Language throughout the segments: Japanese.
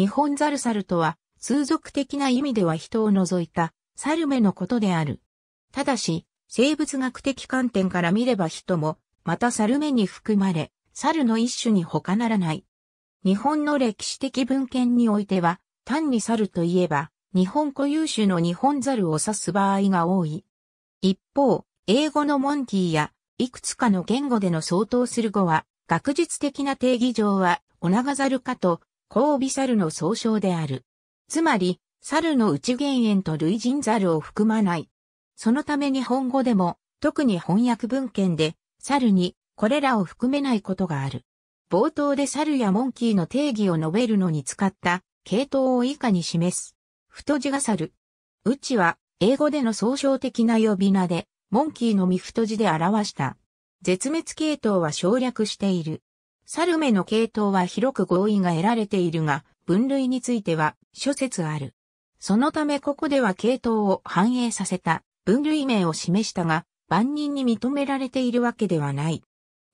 日本ザルサルとは、通俗的な意味では人を除いた、サルメのことである。ただし、生物学的観点から見れば人も、またサルメに含まれ、猿の一種に他ならない。日本の歴史的文献においては、単に猿といえば、日本固有種の日本猿を指す場合が多い。一方、英語のモンィーや、いくつかの言語での相当する語は、学術的な定義上は、オナガザル科と交尾猿の総称である。つまり、猿の内原縁と類人猿を含まない。そのため日本語でも、特に翻訳文献で、猿に、これらを含めないことがある。冒頭で猿やモンキーの定義を述べるのに使った、系統を以下に示す。太字が猿。うちは、英語での総称的な呼び名で、モンキーの身太字で表した。絶滅系統は省略している。サルメの系統は広く合意が得られているが、分類については諸説ある。そのためここでは系統を反映させた分類名を示したが、万人に認められているわけではない。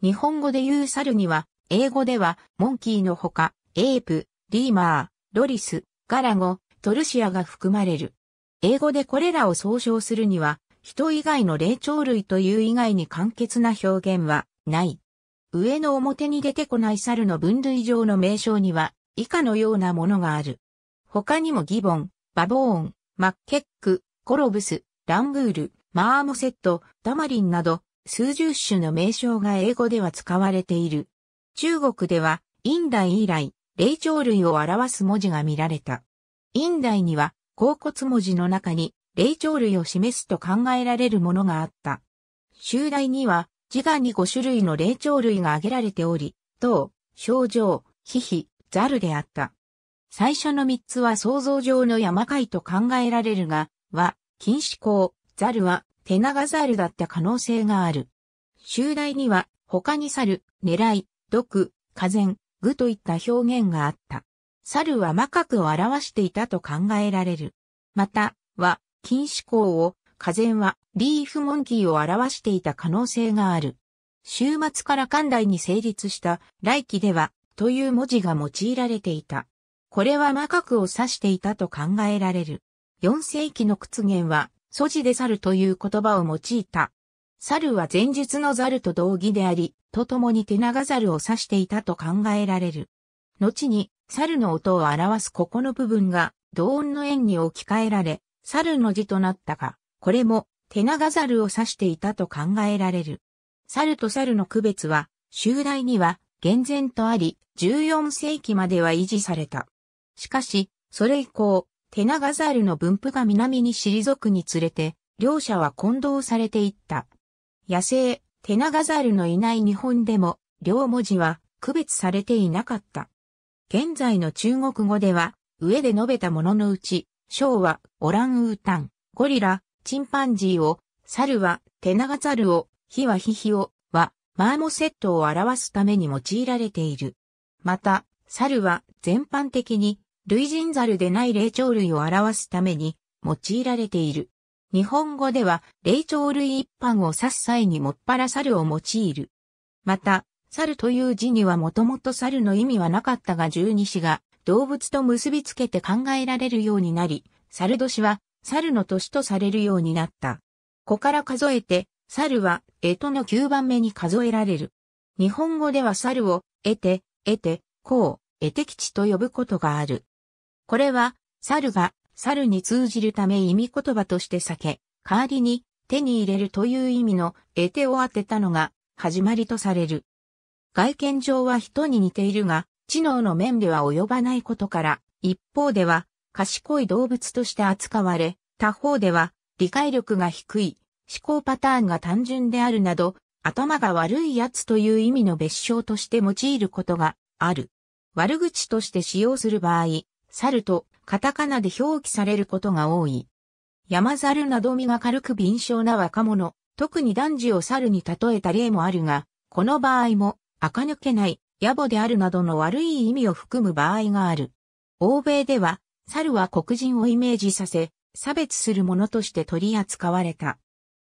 日本語で言う猿には、英語ではモンキーのほか、エープ、リーマー、ロリス、ガラゴ、トルシアが含まれる。英語でこれらを総称するには、人以外の霊長類という以外に簡潔な表現はない。上の表に出てこない猿の分類上の名称には、以下のようなものがある。他にもギボン、バボーン、マッケック、コロブス、ラングール、マーモセット、ダマリンなど、数十種の名称が英語では使われている。中国では、インダイ以来、霊長類を表す文字が見られた。インダイには、甲骨文字の中に、霊長類を示すと考えられるものがあった。襲来には、自我に5種類の霊長類が挙げられており、等、症状、ヒヒ、ザルであった。最初の3つは想像上の山界と考えられるが、は、禁止項、ザルは、手長ザルだった可能性がある。集大には、他に猿、狙い、毒、火前、具といった表現があった。猿は魔覚を表していたと考えられる。また、は、禁止項を火前はリーフモンキーを表していた可能性がある。週末から関代に成立した来期ではという文字が用いられていた。これは魔核を指していたと考えられる。4世紀の屈原は、素地で猿という言葉を用いた。猿は前述の猿と同義であり、と共に手長猿を指していたと考えられる。後に、猿の音を表すここの部分が、同音の円に置き換えられ、猿の字となったが、これもテナガザルを指していたと考えられる。猿と猿の区別は、襲来には厳然とあり、14世紀までは維持された。しかし、それ以降、テナガザルの分布が南に退くにつれて、両者は混同されていった。野生、テナガザルのいない日本でも、両文字は区別されていなかった。現在の中国語では、上で述べたもののうち、昭はオランウータン、ゴリラ、チンパンジーを、猿は、手長ルを、火はヒヒを、は、マーモセットを表すために用いられている。また、猿は全般的に類人猿でない霊長類を表すために用いられている。日本語では霊長類一般を指す際にもっぱら猿を用いる。また、猿という字にはもともと猿の意味はなかったが十二支が動物と結びつけて考えられるようになり、猿年は猿の年とされるようになった。子から数えて、猿は、えとの9番目に数えられる。日本語では猿を、得て、得て、こう、得て吉と呼ぶことがある。これは、猿が、猿に通じるため意味言葉として避け、代わりに、手に入れるという意味の、得てを当てたのが、始まりとされる。外見上は人に似ているが、知能の面では及ばないことから、一方では、賢い動物として扱われ、他方では、理解力が低い、思考パターンが単純であるなど、頭が悪いやつという意味の別称として用いることがある。悪口として使用する場合、猿とカタカナで表記されることが多い。山猿など身が軽く敏昇な若者、特に男児を猿に例えた例もあるが、この場合も、垢抜けない、野暮であるなどの悪い意味を含む場合がある。欧米では、猿は黒人をイメージさせ、差別するものとして取り扱われた。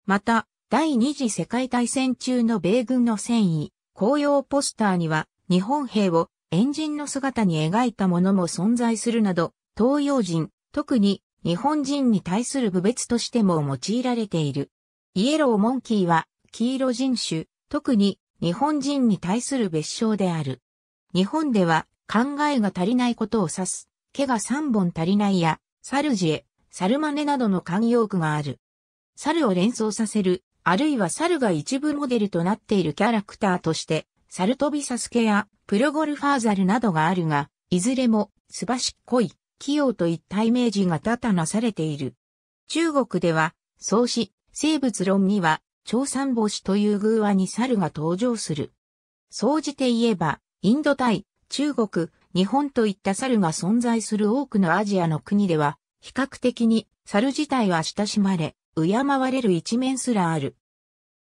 また、第二次世界大戦中の米軍の戦意、紅葉ポスターには、日本兵を円人の姿に描いたものも存在するなど、東洋人、特に日本人に対する部別としても用いられている。イエローモンキーは、黄色人種、特に日本人に対する別称である。日本では考えが足りないことを指す、毛が3本足りないや、サルジエ、猿真似などの慣用句がある。猿を連想させる、あるいは猿が一部モデルとなっているキャラクターとして、猿飛びサスケやプロゴルファーザルなどがあるが、いずれも、すばしっこい、器用といったイメージが多々なされている。中国では、創始、生物論には、長三星という偶話に猿が登場する。総じて言えば、インド対、中国、日本といった猿が存在する多くのアジアの国では、比較的に猿自体は親しまれ、敬われる一面すらある。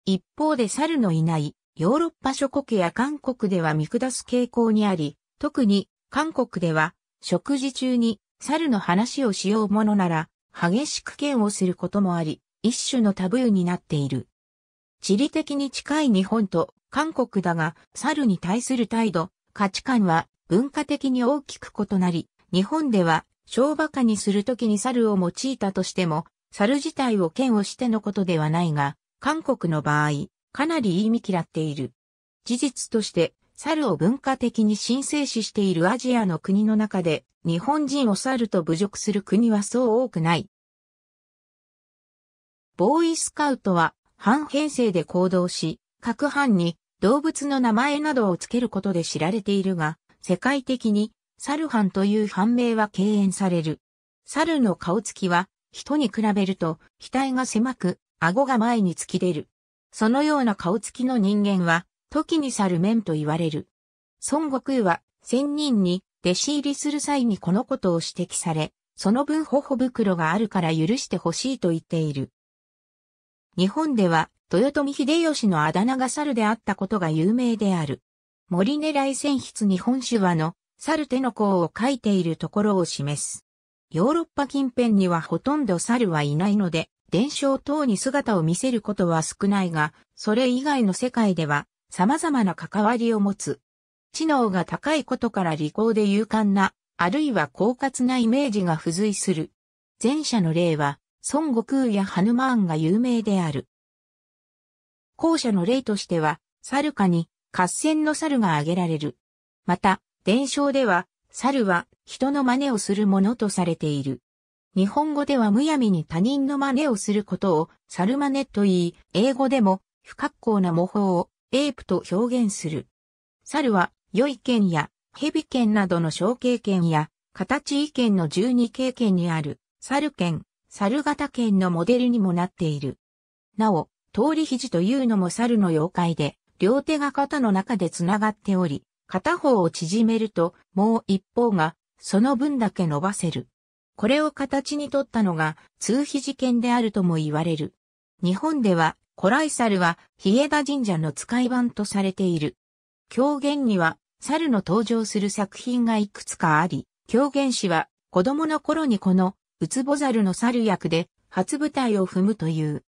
一方で猿のいないヨーロッパ諸国や韓国では見下す傾向にあり、特に韓国では食事中に猿の話をしようものなら激しく嫌悪することもあり、一種のタブーになっている。地理的に近い日本と韓国だが、猿に対する態度、価値観は文化的に大きく異なり、日本では小馬鹿にするときに猿を用いたとしても、猿自体を剣をしてのことではないが、韓国の場合、かなり言い見嫌っている。事実として、猿を文化的に神聖視しているアジアの国の中で、日本人を猿と侮辱する国はそう多くない。ボーイスカウトは、半編成で行動し、各班に動物の名前などをつけることで知られているが、世界的に猿藩という判明は敬遠される。猿の顔つきは、人に比べると、額が狭く、顎が前に突き出る。そのような顔つきの人間は、時に猿る面と言われる。孫悟空は、仙人に弟子入りする際にこのことを指摘され、その分頬袋があるから許してほしいと言っている。日本では、豊臣秀吉のあだ名が猿であったことが有名である。森狙い戦筆日本手話の猿手の甲を描いているところを示す。ヨーロッパ近辺にはほとんど猿はいないので、伝承等に姿を見せることは少ないが、それ以外の世界では様々な関わりを持つ。知能が高いことから利口で勇敢な、あるいは狡猾なイメージが付随する。前者の例は、孫悟空やハヌマーンが有名である。後者の例としては、猿科に合戦の猿が挙げられる。また、伝承では、猿は人の真似をするものとされている。日本語ではむやみに他人の真似をすることを猿真似と言い、英語でも不格好な模倣をエープと表現する。猿は良い剣や蛇剣などの小経験や形意見の十二経験にある猿剣、猿型剣のモデルにもなっている。なお、通り肘というのも猿の妖怪で、両手が肩の中でつながっており、片方を縮めると、もう一方が、その分だけ伸ばせる。これを形にとったのが、通事件であるとも言われる。日本では、古来猿は、髭田神社の使い版とされている。狂言には、猿の登場する作品がいくつかあり、狂言師は、子供の頃にこの、うつぼ猿の猿役で、初舞台を踏むという。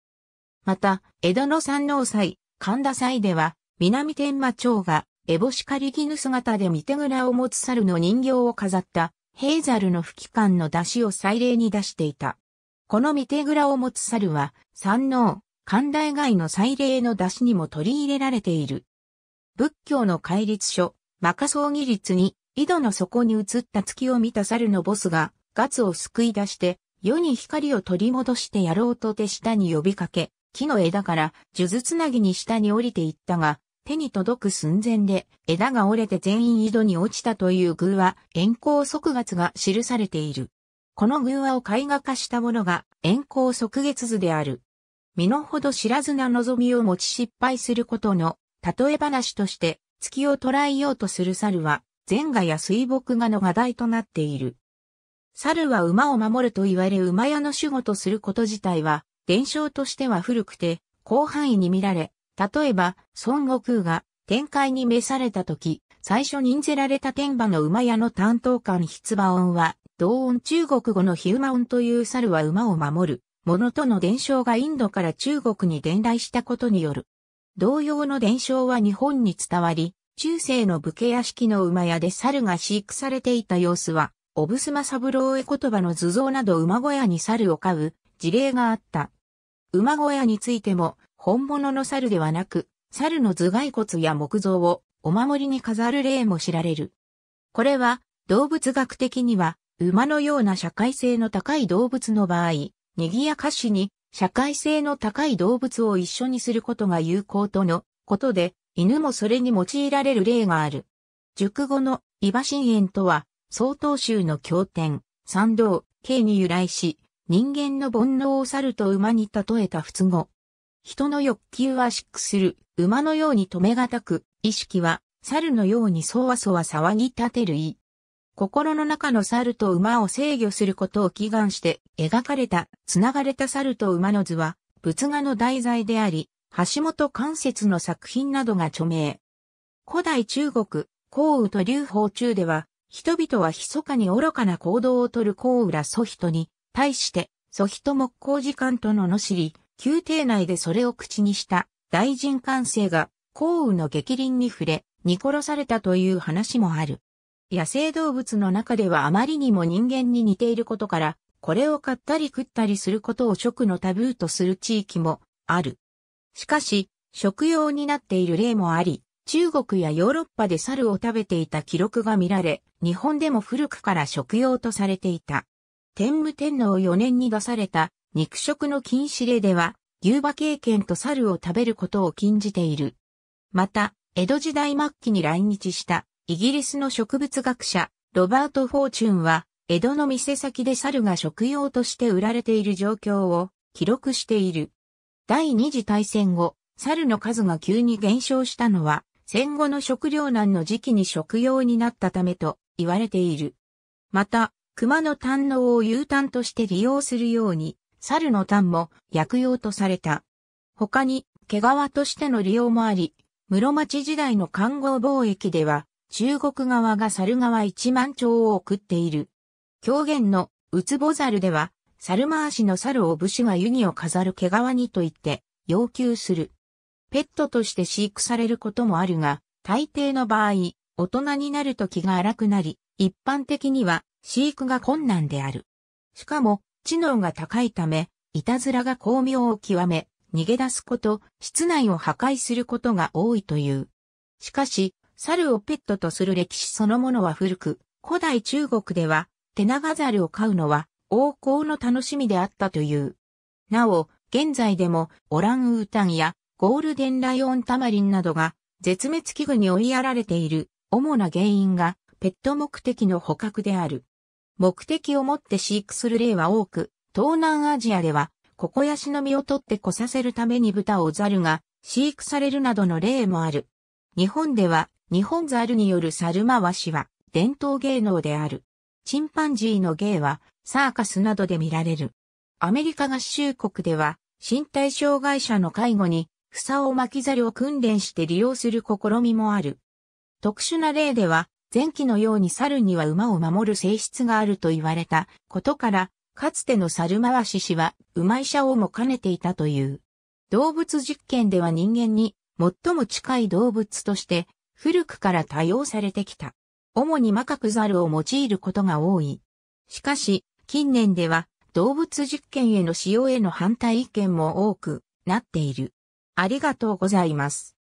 また、江戸の三能祭、神田祭では、南天馬町が、エボシカリギヌ姿で見ぐらを持つ猿の人形を飾った、ヘーザルの吹き管の出汁を祭礼に出していた。この見ぐらを持つ猿は、山王、寛大外の祭礼の出汁にも取り入れられている。仏教の戒律書、マカソーギ律に、井戸の底に映った月を見た猿のボスが、ガツを救い出して、世に光を取り戻してやろうと手下に呼びかけ、木の枝から数珠つなぎに下に降りていったが、手に届く寸前で枝が折れて全員井戸に落ちたという偶話、遠行即月が記されている。この偶話を絵画化したものが遠行即月図である。身の程知らずな望みを持ち失敗することの例え話として月を捉えようとする猿は前画や水墨画の話題となっている。猿は馬を守ると言われ馬屋の守護とすること自体は伝承としては古くて広範囲に見られ例えば、孫悟空が展開に召された時、最初んぜられた天馬の馬屋の担当官筆馬音は、同音中国語のヒウマ音という猿は馬を守る、ものとの伝承がインドから中国に伝来したことによる。同様の伝承は日本に伝わり、中世の武家屋敷の馬屋で猿が飼育されていた様子は、オブスマサブローエ言葉の図像など馬小屋に猿を飼う事例があった。馬小屋についても、本物の猿ではなく、猿の頭蓋骨や木造をお守りに飾る例も知られる。これは動物学的には馬のような社会性の高い動物の場合、賑やかしに社会性の高い動物を一緒にすることが有効とのことで、犬もそれに用いられる例がある。熟語のイバシンエンとは、曹洞宗の経典、参道、経に由来し、人間の煩悩を去ると馬に例えた仏語、人の欲求は失くする、馬のように止めがたく、意識は、猿のようにそわそわ騒ぎ立てる意。心の中の猿と馬を制御することを祈願して描かれた、繋がれた猿と馬の図は、仏画の題材であり、橋本関節の作品などが著名。古代中国、幸雨と流法中では、人々は密かに愚かな行動をとる幸雨ら祖人に、対して、祖人木工時間とののしり、宮廷内でそれを口にした大臣官制が降雨の激鱗に触れ、煮殺されたという話もある。野生動物の中ではあまりにも人間に似ていることから、これを買ったり食ったりすることを食のタブーとする地域もある。しかし、食用になっている例もあり、中国やヨーロッパで猿を食べていた記録が見られ、日本でも古くから食用とされていた。天武天皇4年に出された肉食の禁止令では、牛馬経験と猿を食べることを禁じている。また、江戸時代末期に来日したイギリスの植物学者、ロバート・フォーチュンは、江戸の店先で猿が食用として売られている状況を記録している。第二次大戦後、猿の数が急に減少したのは、戦後の食糧難の時期に食用になったためと言われている。また、熊の胆能を有胆として利用するように猿の炭も薬用とされた。他に、毛皮としての利用もあり、室町時代の官護貿易では、中国側が猿側1万丁を送っている。狂言のうつぼ猿では、猿回しの猿を武士が湯を飾る毛皮にと言って要求する。ペットとして飼育されることもあるが、大抵の場合、大人になると気が荒くなり、一般的には飼育が困難である。しかも、知能が高いため、いたずらが巧妙を極め、逃げ出すこと、室内を破壊することが多いという。しかし、猿をペットとする歴史そのものは古く、古代中国では、手長猿を飼うのは、王侯の楽しみであったという。なお、現在でも、オランウータンや、ゴールデンライオンタマリンなどが、絶滅危惧に追いやられている、主な原因が、ペット目的の捕獲である。目的をもって飼育する例は多く、東南アジアでは、ココヤシの実を取ってこさせるために豚をザルが飼育されるなどの例もある。日本では、日本ザルによる猿回しは伝統芸能である。チンパンジーの芸はサーカスなどで見られる。アメリカ合衆国では、身体障害者の介護に、房を巻きザルを訓練して利用する試みもある。特殊な例では、前期のように猿には馬を守る性質があると言われたことから、かつての猿回し氏は馬医者をも兼ねていたという。動物実験では人間に最も近い動物として古くから多用されてきた。主にマカクザルを用いることが多い。しかし、近年では動物実験への使用への反対意見も多くなっている。ありがとうございます。